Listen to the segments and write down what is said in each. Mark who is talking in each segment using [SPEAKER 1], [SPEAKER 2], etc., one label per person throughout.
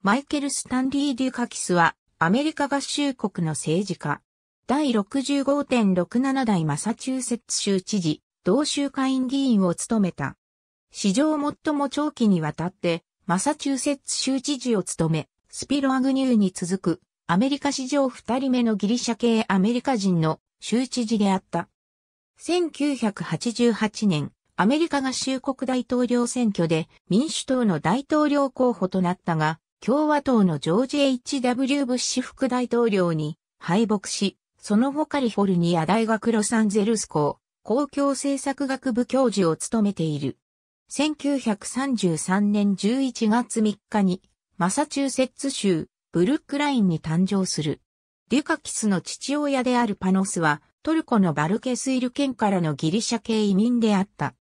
[SPEAKER 1] マイケル・スタンリー・デュカキスは、アメリカ合衆国の政治家。第65.67代マサチューセッツ州知事、同州会議員を務めた。史上最も長期にわたって、マサチューセッツ州知事を務め、スピロアグニューに続く、アメリカ史上二人目のギリシャ系アメリカ人の州知事であった。1988年、アメリカ合衆国大統領選挙で民主党の大統領候補となったが、共和党のジョージ・ H.W. ブッシュ副大統領に敗北し、その後カリフォルニア大学ロサンゼルス校公共政策学部教授を務めている。1933年11月3日にマサチューセッツ州ブルックラインに誕生する。デュカキスの父親であるパノスはトルコのバルケスイル県からのギリシャ系移民であった。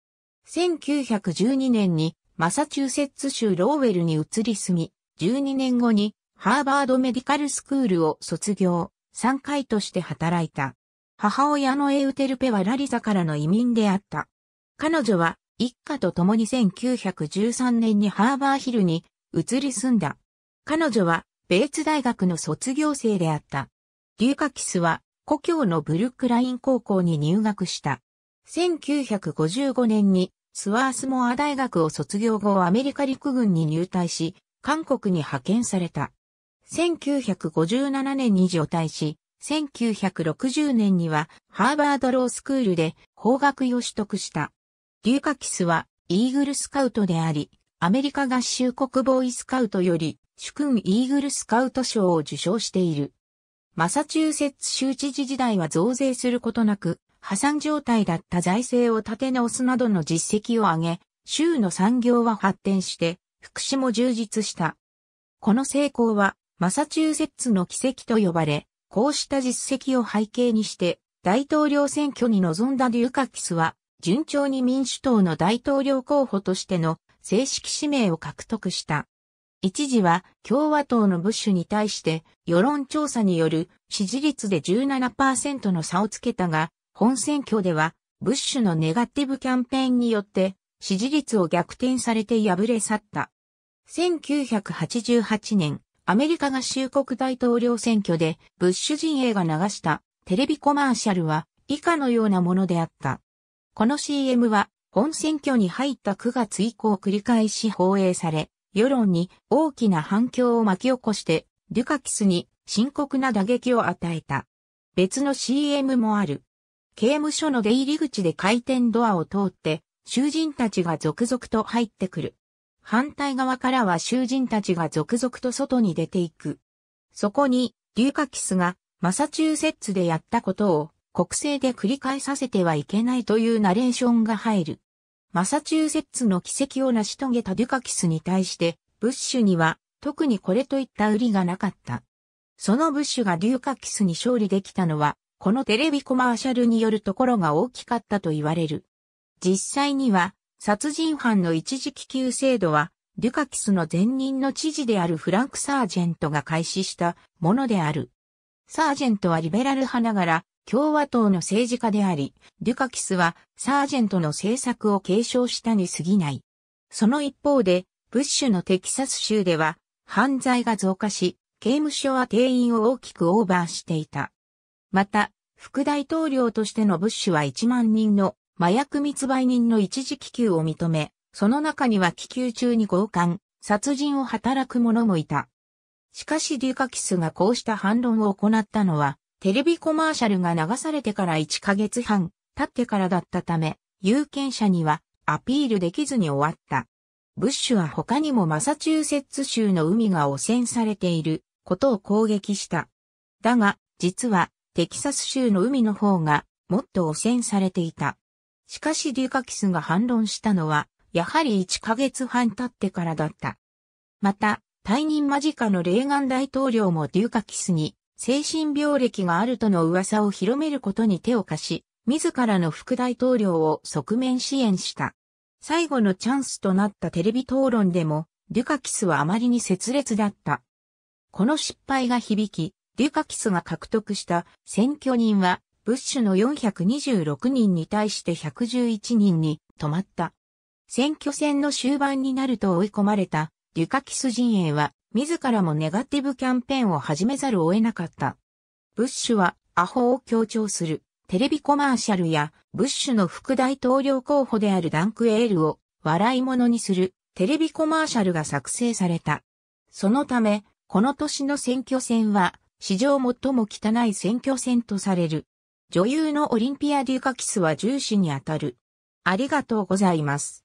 [SPEAKER 1] 1912年にマサチューセッツ州ローウェルに移り住み、12年後にハーバードメディカルスクールを卒業、3回として働いた。母親のエウテルペはラリザからの移民であった。彼女は一家と共に1913年にハーバーヒルに移り住んだ。彼女はベーツ大学の卒業生であった。デューカキスは故郷のブルックライン高校に入学した。1955年にスワースモア大学を卒業後アメリカ陸軍に入隊し、韓国に派遣された。1957年に除隊し、1960年にはハーバードロースクールで法学を取得した。リューカキスはイーグルスカウトであり、アメリカ合衆国ボーイスカウトより主君イーグルスカウト賞を受賞している。マサチューセッツ州知事時代は増税することなく、破産状態だった財政を立て直すなどの実績を上げ、州の産業は発展して、福祉も充実した。この成功は、マサチューセッツの奇跡と呼ばれ、こうした実績を背景にして、大統領選挙に臨んだデューカキスは、順調に民主党の大統領候補としての正式指名を獲得した。一時は共和党のブッシュに対して世論調査による支持率で17%の差をつけたが、本選挙ではブッシュのネガティブキャンペーンによって支持率を逆転されて敗れ去った。1988年、アメリカ合衆国大統領選挙で、ブッシュ陣営が流したテレビコマーシャルは以下のようなものであった。この CM は、本選挙に入った9月以降繰り返し放映され、世論に大きな反響を巻き起こして、デュカキスに深刻な打撃を与えた。別の CM もある。刑務所の出入り口で回転ドアを通って、囚人たちが続々と入ってくる。反対側からは囚人たちが続々と外に出ていく。そこに、リュカキスが、マサチューセッツでやったことを、国政で繰り返させてはいけないというナレーションが入る。マサチューセッツの奇跡を成し遂げたデュカキスに対して、ブッシュには、特にこれといった売りがなかった。そのブッシュがデュカキスに勝利できたのは、このテレビコマーシャルによるところが大きかったと言われる。実際には、殺人犯の一時帰級制度は、デュカキスの前任の知事であるフランク・サージェントが開始したものである。サージェントはリベラル派ながら共和党の政治家であり、デュカキスはサージェントの政策を継承したに過ぎない。その一方で、ブッシュのテキサス州では犯罪が増加し、刑務所は定員を大きくオーバーしていた。また、副大統領としてのブッシュは1万人の麻薬密売人の一時気球を認め、その中には気球中に強姦、殺人を働く者もいた。しかしデュカキスがこうした反論を行ったのは、テレビコマーシャルが流されてから1ヶ月半経ってからだったため、有権者にはアピールできずに終わった。ブッシュは他にもマサチューセッツ州の海が汚染されていることを攻撃した。だが、実はテキサス州の海の方がもっと汚染されていた。しかしデュカキスが反論したのは、やはり1ヶ月半経ってからだった。また、退任間近のレーガン大統領もデュカキスに精神病歴があるとの噂を広めることに手を貸し、自らの副大統領を側面支援した。最後のチャンスとなったテレビ討論でも、デュカキスはあまりに切裂だった。この失敗が響き、デュカキスが獲得した選挙人はブッシュの426人に対して111人に止まった。選挙戦の終盤になると追い込まれたデュカキス陣営は自らもネガティブキャンペーンを始めざるを得なかった。ブッシュはアホを強調するテレビコマーシャルやブッシュの副大統領候補であるダンクエールを笑い物にするテレビコマーシャルが作成された。そのため、この年の選挙戦は史上最も汚い選挙戦とされる。女優のオリンピア・デュカキスは重視にあたる。ありがとうございます。